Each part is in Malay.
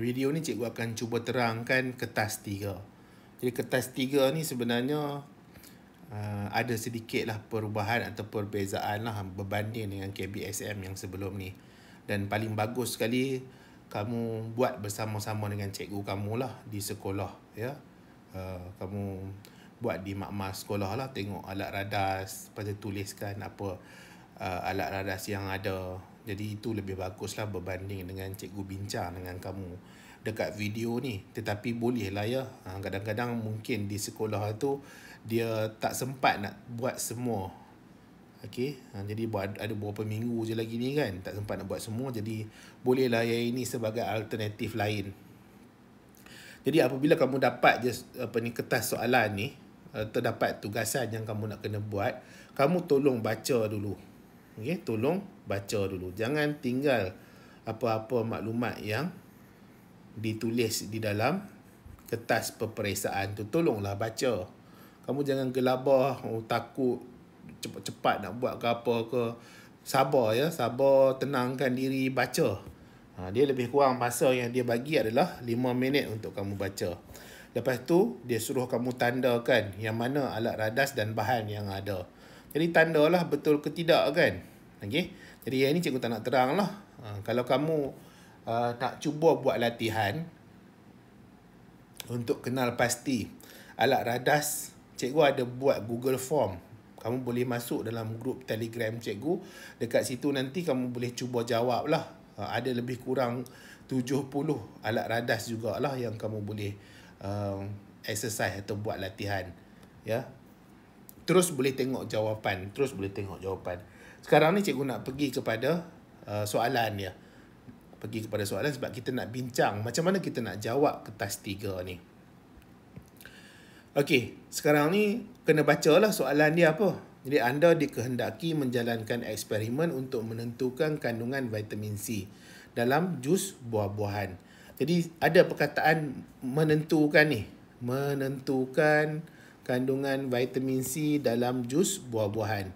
Video ni cikgu akan cuba terangkan kertas tiga. Jadi kertas tiga ni sebenarnya uh, ada lah perubahan atau perbezaan lah berbanding dengan KBSM yang sebelum ni. Dan paling bagus sekali kamu buat bersama-sama dengan cikgu kamu lah di sekolah. ya. Uh, kamu buat di makmal sekolah lah tengok alat radas, lepas tuliskan apa uh, alat radas yang ada. Jadi itu lebih baguslah berbanding dengan cikgu bincang dengan kamu dekat video ni. Tetapi bolehlah ya. Ha, kadang-kadang mungkin di sekolah tu dia tak sempat nak buat semua. okay? ha, jadi buat ada beberapa minggu je lagi ni kan, tak sempat nak buat semua. Jadi bolehlah yang ini sebagai alternatif lain. Jadi apabila kamu dapat je apa ni kertas soalan ni, eh, terdapat tugasan yang kamu nak kena buat, kamu tolong baca dulu. Okay, tolong baca dulu jangan tinggal apa-apa maklumat yang ditulis di dalam kertas peperiksaan tu tolonglah baca kamu jangan gelabah oh, takut cepat-cepat nak buat ke apa ke sabar ya sabar tenangkan diri baca ha, dia lebih kurang masa yang dia bagi adalah 5 minit untuk kamu baca lepas tu dia suruh kamu tandakan yang mana alat radas dan bahan yang ada jadi tandalah betul ke tidak kan Okey. Jadi yang ini cikgu tak nak terang lah. Ha, kalau kamu uh, tak cuba buat latihan untuk kenal pasti alat radas, cikgu ada buat Google Form. Kamu boleh masuk dalam grup Telegram cikgu. Dekat situ nanti kamu boleh cuba jawab lah. Ha, ada lebih kurang 70 alat radas jugalah yang kamu boleh uh, exercise atau buat latihan. Ya. Terus boleh tengok jawapan. Terus boleh tengok jawapan. Sekarang ni cikgu nak pergi kepada uh, soalan ya. Pergi kepada soalan sebab kita nak bincang macam mana kita nak jawab kertas 3 ni. Okey, sekarang ni kena bacalah soalan dia apa. Jadi anda dikehendaki menjalankan eksperimen untuk menentukan kandungan vitamin C dalam jus buah-buahan. Jadi ada perkataan menentukan ni, menentukan kandungan vitamin C dalam jus buah-buahan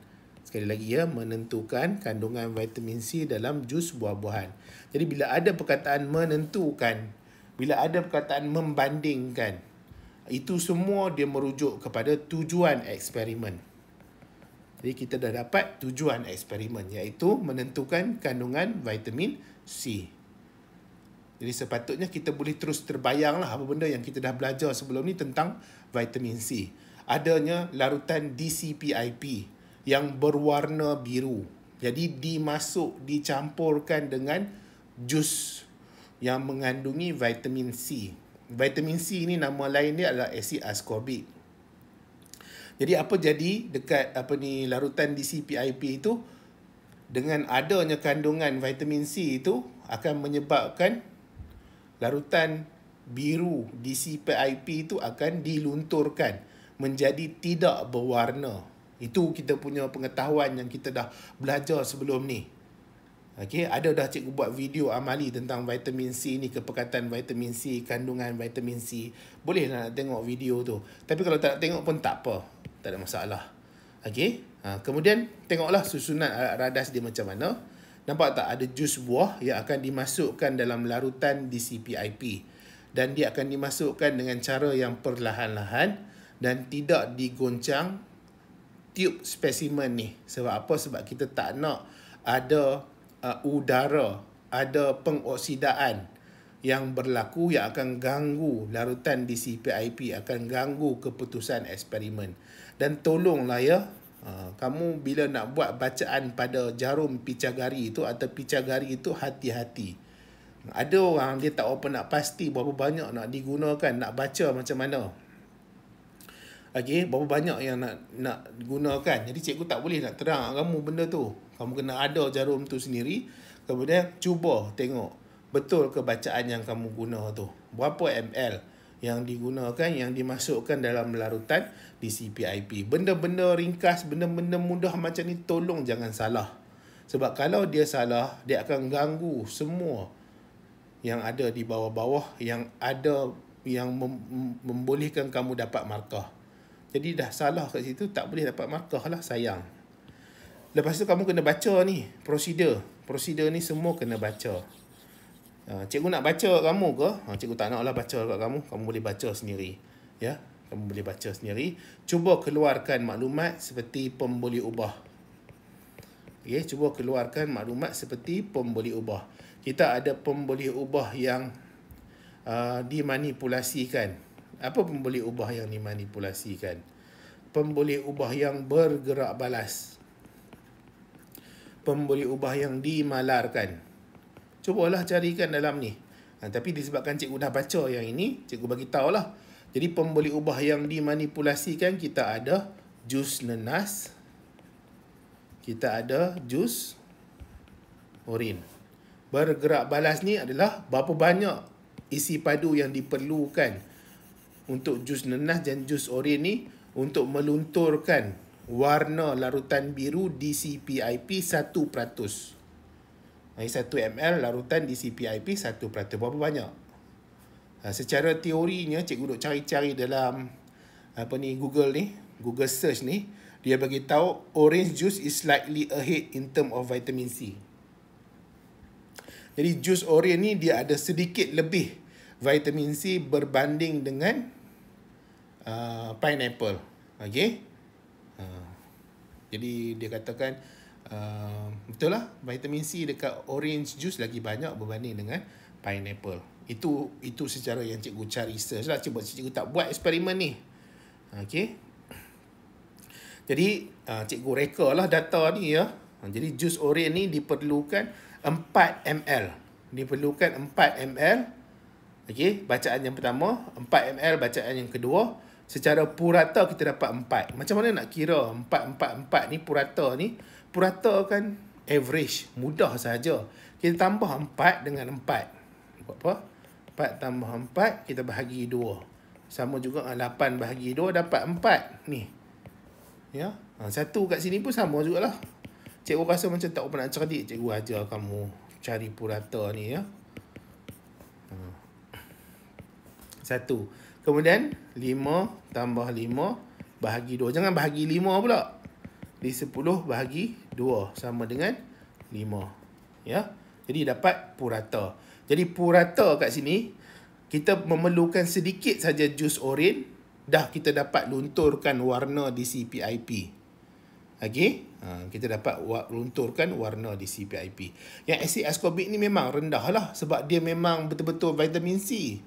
sekali lagi ya menentukan kandungan vitamin C dalam jus buah-buahan. Jadi bila ada perkataan menentukan, bila ada perkataan membandingkan, itu semua dia merujuk kepada tujuan eksperimen. Jadi kita dah dapat tujuan eksperimen iaitu menentukan kandungan vitamin C. Jadi sepatutnya kita boleh terus terbayanglah apa benda yang kita dah belajar sebelum ni tentang vitamin C. Adanya larutan DCPIP yang berwarna biru. Jadi dimasuk dicampurkan dengan jus yang mengandungi vitamin C. Vitamin C ini nama lain dia adalah asid ascorbic. Jadi apa jadi dekat apa ni larutan di DCPIP itu dengan adanya kandungan vitamin C itu akan menyebabkan larutan biru di DCPIP itu akan dilunturkan menjadi tidak berwarna itu kita punya pengetahuan yang kita dah belajar sebelum ni. okay? ada dah cikgu buat video amali tentang vitamin C ni, kepekatan vitamin C, kandungan vitamin C. Boleh lah nak tengok video tu. Tapi kalau tak tengok pun tak apa. Tak ada masalah. okay? Ha, kemudian tengoklah susunan radas dia macam mana. Nampak tak ada jus buah yang akan dimasukkan dalam larutan DCPIP. Dan dia akan dimasukkan dengan cara yang perlahan-lahan dan tidak digoncang tube specimen ni. Sebab apa? Sebab kita tak nak ada uh, udara, ada pengoksidaan yang berlaku yang akan ganggu larutan di CPIP, akan ganggu keputusan eksperimen. Dan tolonglah ya, uh, kamu bila nak buat bacaan pada jarum picagari itu atau picagari itu hati-hati. Ada orang dia tak apa nak pasti berapa banyak nak digunakan, nak baca macam mana. Okay, berapa banyak yang nak nak gunakan jadi cikgu tak boleh nak terang kamu benda tu kamu kena ada jarum tu sendiri kemudian cuba tengok betul ke bacaan yang kamu guna tu berapa ml yang digunakan yang dimasukkan dalam larutan di CPIP benda-benda ringkas benda-benda mudah macam ni tolong jangan salah sebab kalau dia salah dia akan ganggu semua yang ada di bawah-bawah yang ada yang membolehkan kamu dapat markah jadi dah salah kat situ tak boleh dapat markah lah sayang. Lepas tu kamu kena baca ni prosedur. Prosedur ni semua kena baca. Uh, cikgu nak baca kat kamu ke? Uh, cikgu tak nak lah baca kat kamu. Kamu boleh baca sendiri. Ya. Kamu boleh baca sendiri. Cuba keluarkan maklumat seperti pemboleh ubah. Okey, cuba keluarkan maklumat seperti pemboleh ubah. Kita ada pemboleh ubah yang uh, dimanipulasikan. Apa pembuli ubah yang dimanipulasikan? pembuli ubah yang bergerak balas. pembuli ubah yang dimalarkan. Cubalah carikan dalam ni. Ha, tapi disebabkan cikgu dah baca yang ini, cikgu bagi lah. Jadi pembuli ubah yang dimanipulasikan kita ada jus nenas. Kita ada jus urin. Bergerak balas ni adalah berapa banyak isi padu yang diperlukan untuk jus nenas dan jus oren ni untuk melunturkan warna larutan biru DCPIP 1%. Ini 1 ml larutan DCPIP 1%. Berapa banyak? Ha, secara teorinya cikgu duk cari-cari dalam apa ni Google ni, Google search ni, dia bagi tahu orange juice is slightly ahead in term of vitamin C. Jadi jus oren ni dia ada sedikit lebih vitamin C berbanding dengan uh, pineapple okay uh, jadi dia katakan uh, betul lah vitamin C dekat orange juice lagi banyak berbanding dengan pineapple itu itu secara yang cikgu cari research lah cikgu, cikgu tak buat eksperimen ni okay jadi uh, cikgu reka lah data ni ya uh, jadi jus orange ni diperlukan 4 ml diperlukan 4 ml okay bacaan yang pertama 4 ml bacaan yang kedua Secara purata kita dapat empat. Macam mana nak kira Empat empat empat ni purata ni? Purata kan average. Mudah saja. Kita tambah empat dengan empat. Buat apa? Empat tambah empat kita bahagi dua. Sama juga dengan lapan bahagi dua dapat empat Ni. Ya? Ha, satu kat sini pun sama jugalah. Cikgu rasa macam tak pernah cerdik. Cikgu ajar kamu cari purata ni ya. Ha. Satu. Ha. Kemudian 5 tambah 5 bahagi 2. Jangan bahagi 5 pula. Di 10 bahagi 2 sama dengan 5. Ya. Jadi dapat purata. Jadi purata kat sini kita memerlukan sedikit saja jus oren dah kita dapat lunturkan warna di CPIP. Okey? Ha, kita dapat lunturkan warna di CPIP. Yang asid askorbik ni memang rendah lah sebab dia memang betul-betul vitamin C.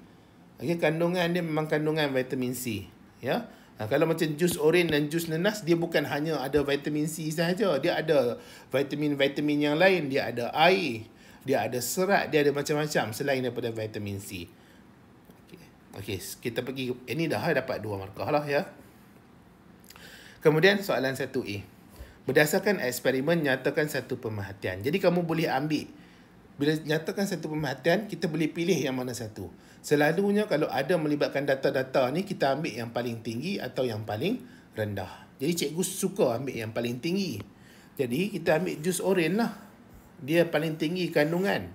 Okey, kandungan dia memang kandungan vitamin C. Ya. Ha, kalau macam jus oren dan jus nenas, dia bukan hanya ada vitamin C saja. Dia ada vitamin-vitamin yang lain. Dia ada air. Dia ada serat. Dia ada macam-macam selain daripada vitamin C. Okey, okay, kita pergi. Ini eh, dah eh, dapat dua markah lah ya. Kemudian soalan satu a Berdasarkan eksperimen, nyatakan satu pemerhatian. Jadi kamu boleh ambil bila nyatakan satu pemerhatian, kita boleh pilih yang mana satu. Selalunya kalau ada melibatkan data-data ni, kita ambil yang paling tinggi atau yang paling rendah. Jadi cikgu suka ambil yang paling tinggi. Jadi kita ambil jus oran lah. Dia paling tinggi kandungan.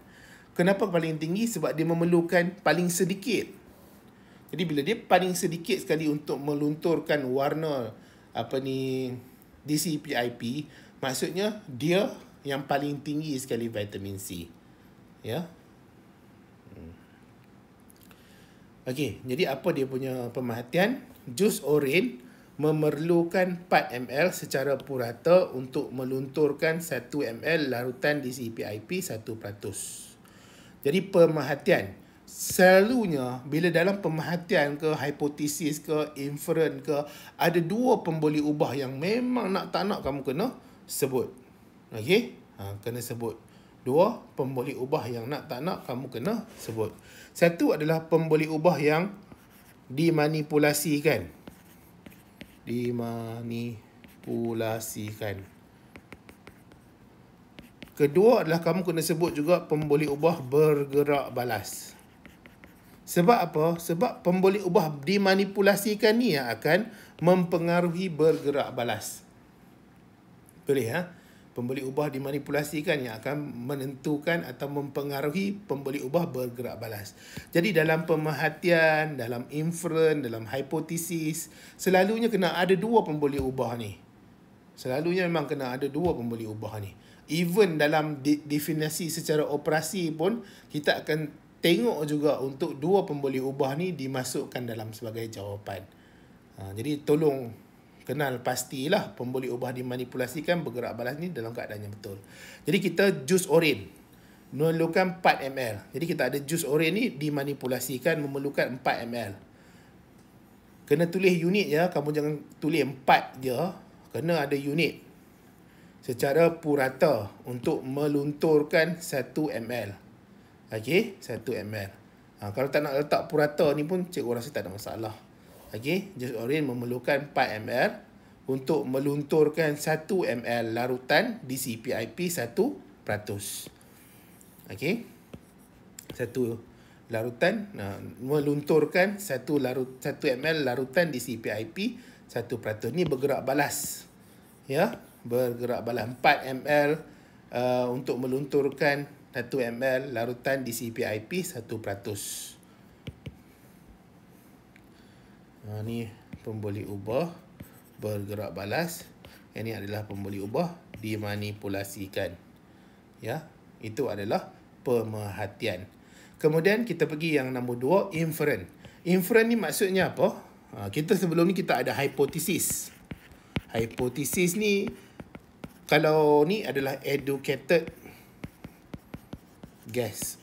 Kenapa paling tinggi? Sebab dia memerlukan paling sedikit. Jadi bila dia paling sedikit sekali untuk melunturkan warna apa ni DCPIP, maksudnya dia yang paling tinggi sekali vitamin C. Ya. Hmm. Okey, jadi apa dia punya pemerhatian? Jus oren memerlukan 4 ml secara purata untuk melunturkan 1 ml larutan di CPIP 1%. Jadi pemerhatian selalunya bila dalam pemerhatian ke hipotesis ke inference ke ada dua pemboli ubah yang memang nak tak nak kamu kena sebut. Okey? Ha, kena sebut. Dua, pemboleh ubah yang nak tak nak kamu kena sebut. Satu adalah pemboleh ubah yang dimanipulasikan. Dimanipulasikan. Kedua adalah kamu kena sebut juga pemboleh ubah bergerak balas. Sebab apa? Sebab pemboleh ubah dimanipulasikan ni yang akan mempengaruhi bergerak balas. Boleh Ha? Ya? pembeli ubah dimanipulasi kan yang akan menentukan atau mempengaruhi pembeli ubah bergerak balas. Jadi dalam pemerhatian, dalam inferen, dalam hipotesis, selalunya kena ada dua pembeli ubah ni. Selalunya memang kena ada dua pembeli ubah ni. Even dalam de- definisi secara operasi pun kita akan tengok juga untuk dua pembeli ubah ni dimasukkan dalam sebagai jawapan. Ha, jadi tolong kenal pastilah pemboleh ubah dimanipulasikan bergerak balas ni dalam keadaan yang betul. Jadi kita jus oren memerlukan 4 ml. Jadi kita ada jus oren ni dimanipulasikan memerlukan 4 ml. Kena tulis unit ya, kamu jangan tulis 4 je. Kena ada unit secara purata untuk melunturkan 1 ml. Okey, 1 ml. Ha, kalau tak nak letak purata ni pun cikgu rasa tak ada masalah. Okay, jus oren memerlukan 4 ml untuk melunturkan 1 ml larutan di CPIP 1%. Okay, Satu larutan uh, melunturkan 1 larut 1 ml larutan di CPIP 1%. Ni bergerak balas. Ya, bergerak balas 4 ml uh, untuk melunturkan 1 ml larutan di CPIP 1%. Ha, ni pemboleh ubah bergerak balas. Yang ni adalah pemboleh ubah dimanipulasikan. Ya, itu adalah pemerhatian. Kemudian kita pergi yang nombor dua, inference. Inference ni maksudnya apa? Ha, kita sebelum ni kita ada hipotesis. Hipotesis ni, kalau ni adalah educated guess.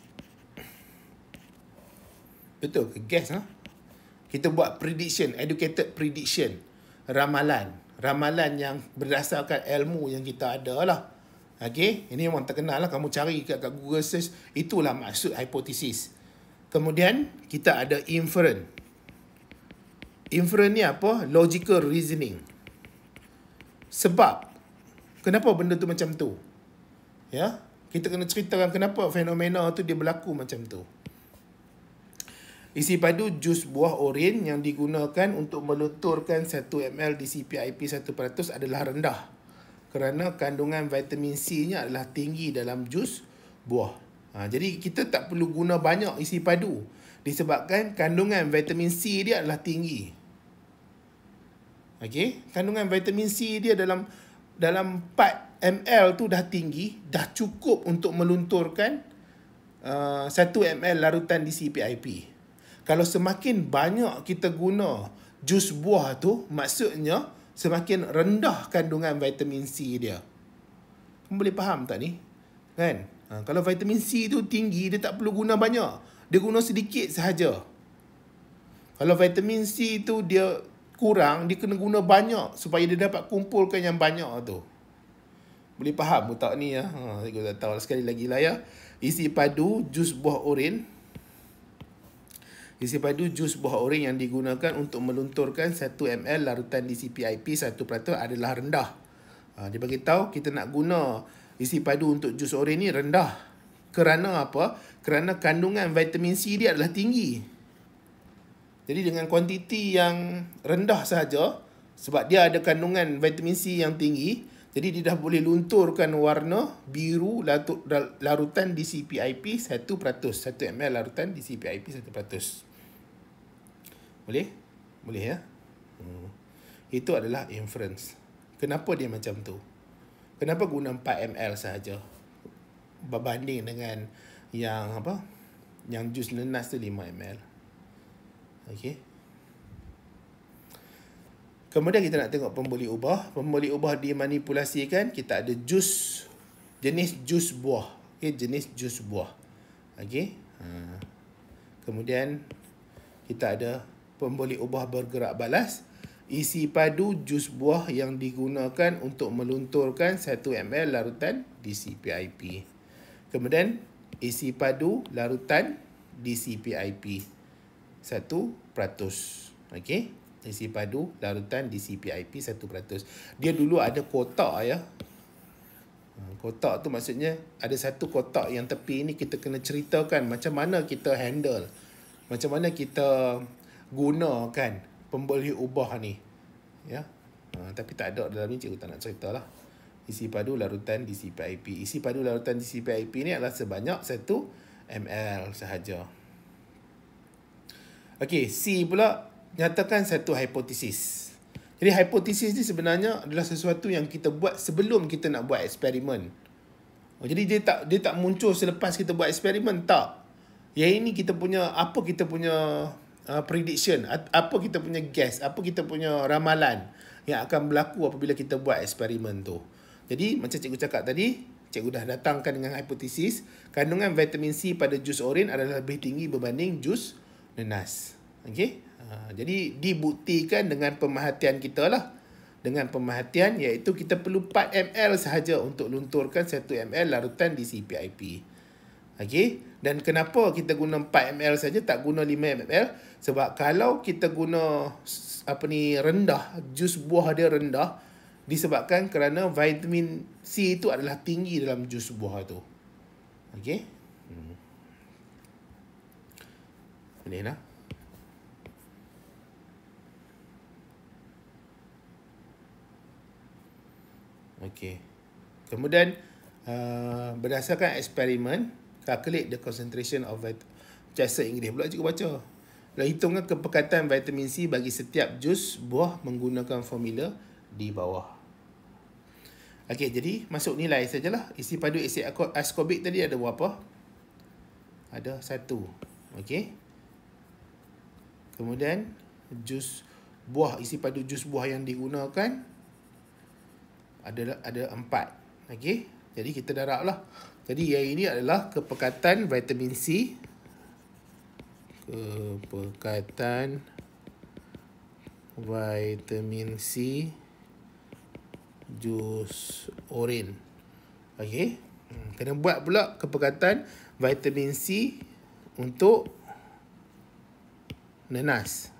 Betul ke? Guess Ha? kita buat prediction, educated prediction, ramalan, ramalan yang berdasarkan ilmu yang kita ada lah. Okay, ini memang terkenal lah. Kamu cari kat, kat Google search, itulah maksud hipotesis. Kemudian, kita ada inference. Inference ni apa? Logical reasoning. Sebab, kenapa benda tu macam tu? Ya, kita kena ceritakan kenapa fenomena tu dia berlaku macam tu. Isi padu jus buah oren yang digunakan untuk melunturkan 1 ml di DCPIP 1% adalah rendah kerana kandungan vitamin C-nya adalah tinggi dalam jus buah. Ha, jadi kita tak perlu guna banyak isi padu disebabkan kandungan vitamin C dia adalah tinggi. Okey, kandungan vitamin C dia dalam dalam 4 ml tu dah tinggi, dah cukup untuk melunturkan uh, 1 ml larutan di C.P.I.P kalau semakin banyak kita guna jus buah tu maksudnya semakin rendah kandungan vitamin C dia kamu boleh faham tak ni kan ha, kalau vitamin C tu tinggi dia tak perlu guna banyak dia guna sedikit sahaja kalau vitamin C tu dia kurang dia kena guna banyak supaya dia dapat kumpulkan yang banyak tu boleh faham ke tak ni ya ha, saya tak tahu sekali lagi lah ya isi padu jus buah oren disipadu jus buah oren yang digunakan untuk melunturkan 1 ml larutan DCPIP 1% adalah rendah. Ha, dia bagi tahu kita nak guna isi padu untuk jus oren ni rendah. Kerana apa? Kerana kandungan vitamin C dia adalah tinggi. Jadi dengan kuantiti yang rendah sahaja, sebab dia ada kandungan vitamin C yang tinggi, jadi dia dah boleh lunturkan warna biru larutan DCPIP 1%, 1 ml larutan DCPIP 1%. Boleh? Boleh ya? Hmm. Itu adalah inference. Kenapa dia macam tu? Kenapa guna 4 ml sahaja? Berbanding dengan yang apa? Yang jus nenas tu 5 ml. Okay. Kemudian kita nak tengok pemboleh ubah. Pemboleh ubah dimanipulasikan. Kita ada jus. Jenis jus buah. Okey, jenis jus buah. Okay. Ha. Kemudian kita ada pemboleh ubah bergerak balas. Isi padu jus buah yang digunakan untuk melunturkan 1 ml larutan DCPIP. Kemudian isi padu larutan DCPIP 1%. Okey. Isi padu larutan DCPIP 1%. Dia dulu ada kotak ya. Hmm, kotak tu maksudnya ada satu kotak yang tepi ni kita kena ceritakan macam mana kita handle. Macam mana kita gunakan pemboleh ubah ni ya ha, tapi tak ada dalam ni cikgu tak nak lah isi padu larutan ip isi padu larutan ip ni adalah sebanyak 1 ml sahaja Okey, C pula nyatakan satu hipotesis jadi hipotesis ni sebenarnya adalah sesuatu yang kita buat sebelum kita nak buat eksperimen oh, jadi dia tak dia tak muncul selepas kita buat eksperimen tak yang ini kita punya apa kita punya uh, prediction apa kita punya guess apa kita punya ramalan yang akan berlaku apabila kita buat eksperimen tu jadi macam cikgu cakap tadi cikgu dah datangkan dengan hipotesis kandungan vitamin C pada jus oren adalah lebih tinggi berbanding jus nenas okey uh, jadi dibuktikan dengan pemerhatian kita lah dengan pemerhatian iaitu kita perlu 4 ml sahaja untuk lunturkan 1 ml larutan di CPIP. Okay, dan kenapa kita guna 4ml saja tak guna 5ml? Sebab kalau kita guna apa ni rendah, jus buah dia rendah disebabkan kerana vitamin C itu adalah tinggi dalam jus buah itu, Okey. Hmm. Boleh lah. Okey. Kemudian uh, berdasarkan eksperimen, calculate the concentration of vit- Chester Inggeris pula cikgu baca dan lah, hitungkan kepekatan vitamin C bagi setiap jus buah menggunakan formula di bawah Okey, jadi masuk nilai sajalah. Isi padu asid askorbik tadi ada berapa? Ada satu. Okey. Kemudian, jus buah, isi padu jus buah yang digunakan adalah ada empat. Okey, jadi kita darab lah. Jadi yang ini adalah kepekatan vitamin C. Kepekatan vitamin C jus oren. Okey. Hmm, kena buat pula kepekatan vitamin C untuk nenas.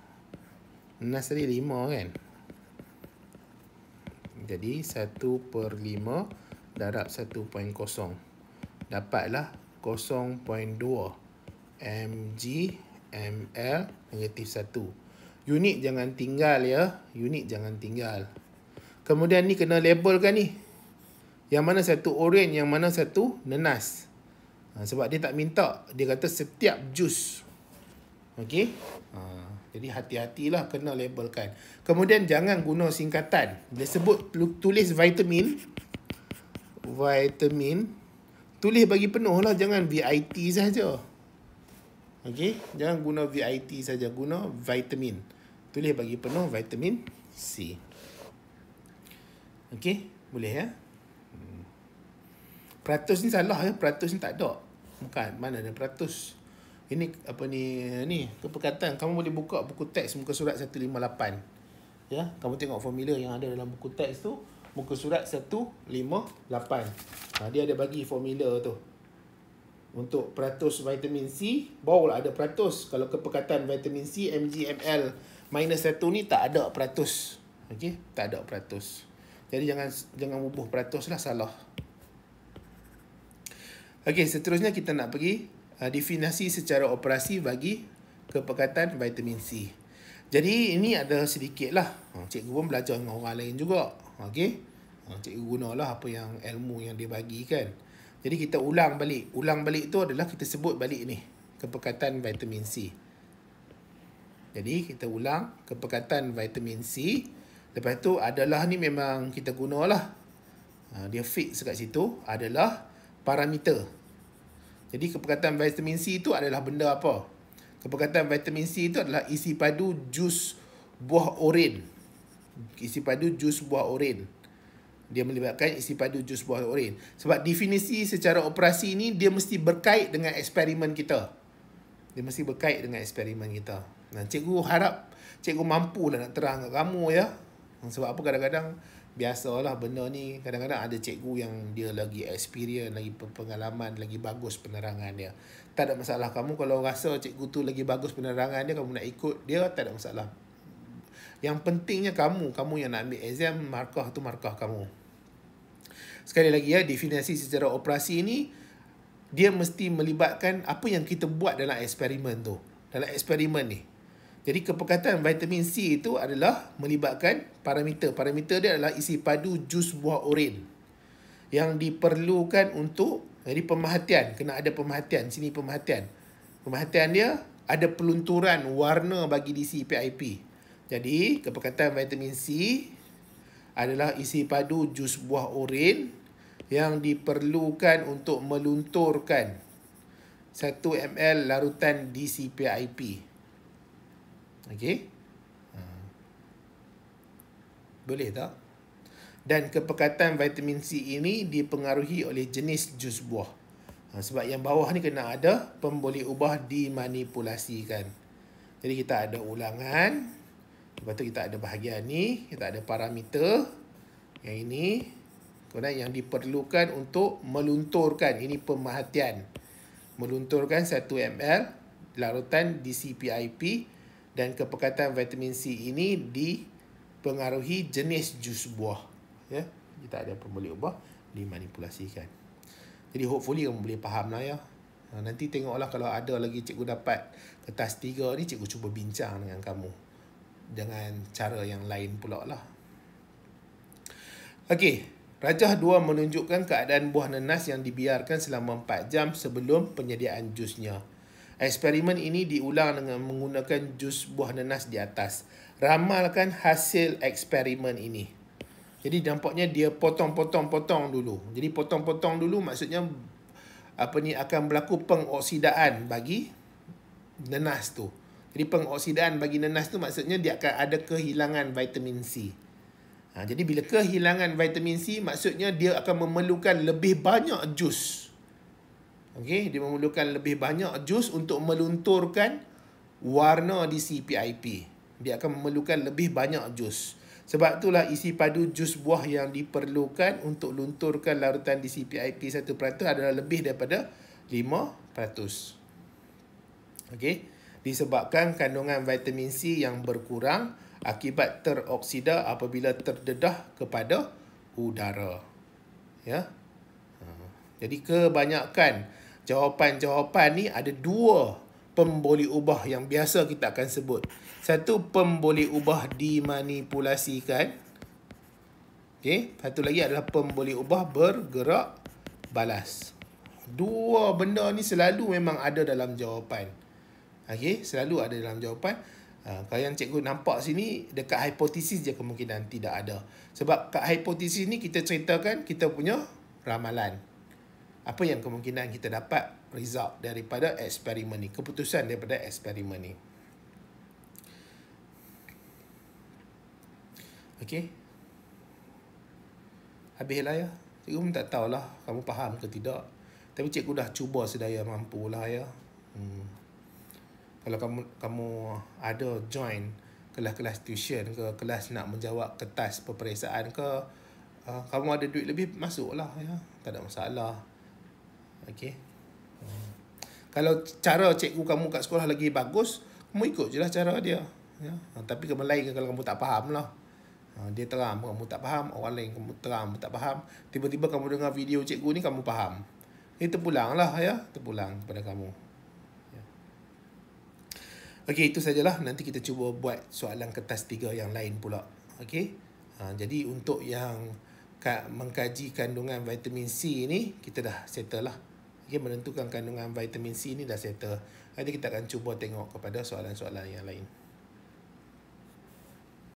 Nenas tadi lima kan? Jadi satu per lima darab satu poin kosong dapatlah 0.2 mg ml negatif 1 unit jangan tinggal ya unit jangan tinggal kemudian ni kena labelkan ni yang mana satu oranye yang mana satu nenas ha, sebab dia tak minta dia kata setiap jus okay? ha, jadi hati-hatilah kena labelkan kemudian jangan guna singkatan dia sebut tulis vitamin vitamin tulis bagi penuh lah jangan VIT saja okay? jangan guna VIT saja guna vitamin tulis bagi penuh vitamin C Okay, boleh ya hmm. peratus ni salah ya peratus ni tak ada bukan mana ada peratus ini apa ni ni kepekatan kamu boleh buka buku teks muka surat 158 ya kamu tengok formula yang ada dalam buku teks tu muka surat 158. Ha, dia ada bagi formula tu. Untuk peratus vitamin C, barulah ada peratus. Kalau kepekatan vitamin C, mg ml minus 1 ni tak ada peratus. okay, tak ada peratus. Jadi jangan jangan bubuh peratus lah salah. Okey, seterusnya kita nak pergi uh, definasi secara operasi bagi kepekatan vitamin C. Jadi ini ada sedikit lah. Ha, cikgu pun belajar dengan orang lain juga. Okay, Ha, cikgu lah apa yang ilmu yang dia bagi kan. Jadi kita ulang balik. Ulang balik tu adalah kita sebut balik ni. Kepekatan vitamin C. Jadi kita ulang kepekatan vitamin C. Lepas tu adalah ni memang kita gunalah. Ha, dia fix dekat situ adalah parameter. Jadi kepekatan vitamin C tu adalah benda apa? Kepekatan vitamin C tu adalah isi padu jus buah oren isi padu jus buah oren. Dia melibatkan isi padu jus buah oren. Sebab definisi secara operasi ini dia mesti berkait dengan eksperimen kita. Dia mesti berkait dengan eksperimen kita. Nah, cikgu harap cikgu mampu lah nak terang kat kamu ya. Sebab apa kadang-kadang biasalah benda ni kadang-kadang ada cikgu yang dia lagi experience, lagi pengalaman, lagi bagus penerangan dia. Tak ada masalah kamu kalau rasa cikgu tu lagi bagus penerangan dia, kamu nak ikut dia, tak ada masalah. Yang pentingnya kamu, kamu yang nak ambil exam, markah tu markah kamu. Sekali lagi ya, definisi secara operasi ini, dia mesti melibatkan apa yang kita buat dalam eksperimen tu. Dalam eksperimen ni. Jadi kepekatan vitamin C itu adalah melibatkan parameter. Parameter dia adalah isi padu jus buah oren yang diperlukan untuk jadi pemerhatian. Kena ada pemerhatian. Sini pemerhatian. Pemerhatian dia ada pelunturan warna bagi DC PIP. Jadi, kepekatan vitamin C adalah isi padu jus buah urin yang diperlukan untuk melunturkan 1 ml larutan DCPIP. Okay, ha. Boleh tak? Dan kepekatan vitamin C ini dipengaruhi oleh jenis jus buah. Ha, sebab yang bawah ni kena ada pemboleh ubah dimanipulasikan. Jadi kita ada Ulangan. Lepas tu kita ada bahagian ni, kita ada parameter yang ini. Kemudian yang diperlukan untuk melunturkan, ini pemerhatian. Melunturkan 1 ml larutan DCPIP dan kepekatan vitamin C ini dipengaruhi jenis jus buah. Ya, kita ada pemboleh ubah, dimanipulasikan. Jadi hopefully kamu boleh faham lah ya. Nanti tengoklah kalau ada lagi cikgu dapat kertas tiga ni, cikgu cuba bincang dengan kamu dengan cara yang lain pula lah. Okay, Rajah 2 menunjukkan keadaan buah nanas yang dibiarkan selama 4 jam sebelum penyediaan jusnya. Eksperimen ini diulang dengan menggunakan jus buah nanas di atas. Ramalkan hasil eksperimen ini. Jadi nampaknya dia potong-potong-potong dulu. Jadi potong-potong dulu maksudnya apa ni akan berlaku pengoksidaan bagi nanas tu. Jadi pengoksidaan bagi nenas tu maksudnya dia akan ada kehilangan vitamin C. Ha, jadi bila kehilangan vitamin C maksudnya dia akan memerlukan lebih banyak jus. Okey, dia memerlukan lebih banyak jus untuk melunturkan warna di CPIP. Dia akan memerlukan lebih banyak jus. Sebab itulah isi padu jus buah yang diperlukan untuk lunturkan larutan di CPIP 1% adalah lebih daripada 5%. Okey disebabkan kandungan vitamin C yang berkurang akibat teroksida apabila terdedah kepada udara. Ya. Hmm. Jadi kebanyakan jawapan-jawapan ni ada dua pemboleh ubah yang biasa kita akan sebut. Satu pemboleh ubah dimanipulasikan. Okey, satu lagi adalah pemboleh ubah bergerak balas. Dua benda ni selalu memang ada dalam jawapan. Okay, selalu ada dalam jawapan. Uh, kalau yang cikgu nampak sini, dekat hipotesis je kemungkinan tidak ada. Sebab kat hipotesis ni kita ceritakan kita punya ramalan. Apa yang kemungkinan kita dapat result daripada eksperimen ni. Keputusan daripada eksperimen ni. Okey. Habislah ya. Cikgu pun tak tahulah kamu faham ke tidak. Tapi cikgu dah cuba sedaya mampu lah ya. Hmm kalau kamu kamu ada join kelas-kelas tuition ke kelas nak menjawab kertas peperiksaan ke uh, kamu ada duit lebih masuklah ya tak ada masalah okey kalau cara cikgu kamu kat sekolah lagi bagus kamu ikut je lah cara dia ya uh, tapi kamu lain kalau kamu tak faham lah uh, dia terang kamu tak faham orang lain kamu terang kamu tak faham tiba-tiba kamu dengar video cikgu ni kamu faham itu lah ya terpulang kepada kamu Okey, itu sajalah. Nanti kita cuba buat soalan kertas tiga yang lain pula. Okey? Ha, jadi, untuk yang mengkaji kandungan vitamin C ni, kita dah settle lah. Okey, menentukan kandungan vitamin C ni dah settle. Nanti kita akan cuba tengok kepada soalan-soalan yang lain.